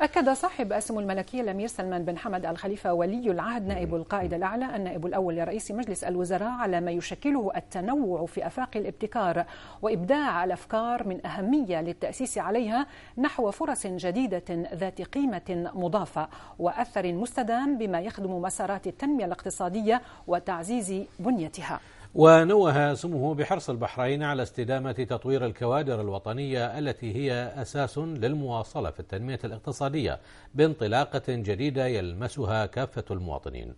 أكد صاحب أسم الملكية الأمير سلمان بن حمد الخليفة ولي العهد نائب القائد الأعلى النائب الأول لرئيس مجلس الوزراء على ما يشكله التنوع في آفاق الابتكار وإبداع الأفكار من أهمية للتأسيس عليها نحو فرص جديدة ذات قيمة مضافة وأثر مستدام بما يخدم مسارات التنمية الاقتصادية وتعزيز بنيتها ونوه سمه بحرص البحرين على استدامة تطوير الكوادر الوطنية التي هي أساس للمواصلة في التنمية الاقتصادية بانطلاقة جديدة يلمسها كافة المواطنين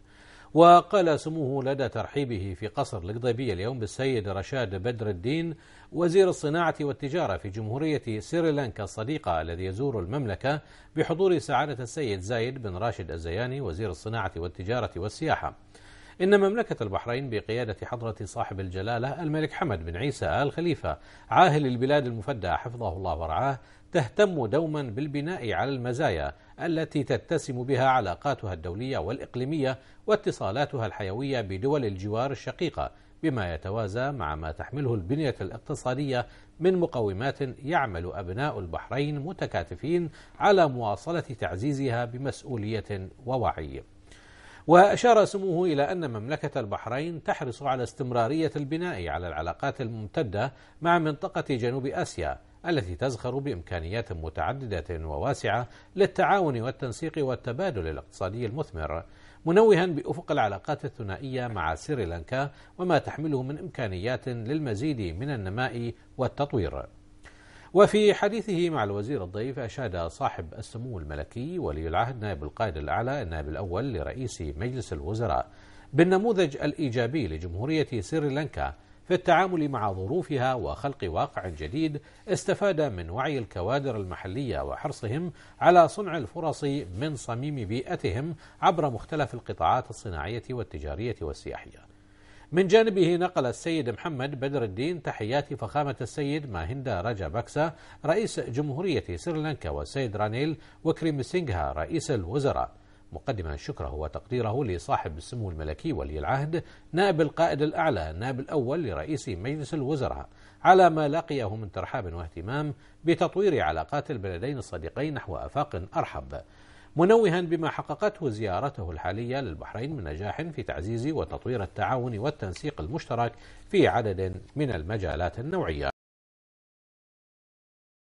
وقال سموه لدى ترحيبه في قصر القضيبية اليوم بالسيد رشاد بدر الدين وزير الصناعة والتجارة في جمهورية سريلانكا الصديقة الذي يزور المملكة بحضور سعادة السيد زايد بن راشد الزياني وزير الصناعة والتجارة والسياحة إن مملكة البحرين بقيادة حضرة صاحب الجلالة الملك حمد بن عيسى آل خليفة عاهل البلاد المفدى حفظه الله ورعاه تهتم دوما بالبناء على المزايا التي تتسم بها علاقاتها الدولية والإقليمية واتصالاتها الحيوية بدول الجوار الشقيقة بما يتوازى مع ما تحمله البنية الاقتصادية من مقومات يعمل أبناء البحرين متكاتفين على مواصلة تعزيزها بمسؤولية ووعي وأشار سموه إلى أن مملكة البحرين تحرص على استمرارية البناء على العلاقات الممتدة مع منطقة جنوب آسيا التي تزخر بإمكانيات متعددة وواسعة للتعاون والتنسيق والتبادل الاقتصادي المثمر منوها بأفق العلاقات الثنائية مع سريلانكا وما تحمله من إمكانيات للمزيد من النماء والتطوير وفي حديثه مع الوزير الضيف أشاد صاحب السمو الملكي ولي العهد نائب القائد الأعلى النائب الأول لرئيس مجلس الوزراء بالنموذج الإيجابي لجمهورية سريلانكا في التعامل مع ظروفها وخلق واقع جديد استفاد من وعي الكوادر المحلية وحرصهم على صنع الفرص من صميم بيئتهم عبر مختلف القطاعات الصناعية والتجارية والسياحية من جانبه نقل السيد محمد بدر الدين تحيات فخامة السيد ماهندا راجا باكسا رئيس جمهورية سريلانكا والسيد رانيل وكريم سينغها رئيس الوزراء مقدما شكره وتقديره لصاحب السمو الملكي ولي العهد نائب القائد الأعلى النائب الأول لرئيس مجلس الوزراء على ما لقيه من ترحاب واهتمام بتطوير علاقات البلدين الصديقين نحو أفاق أرحب منوها بما حققته زيارته الحالية للبحرين من نجاح في تعزيز وتطوير التعاون والتنسيق المشترك في عدد من المجالات النوعية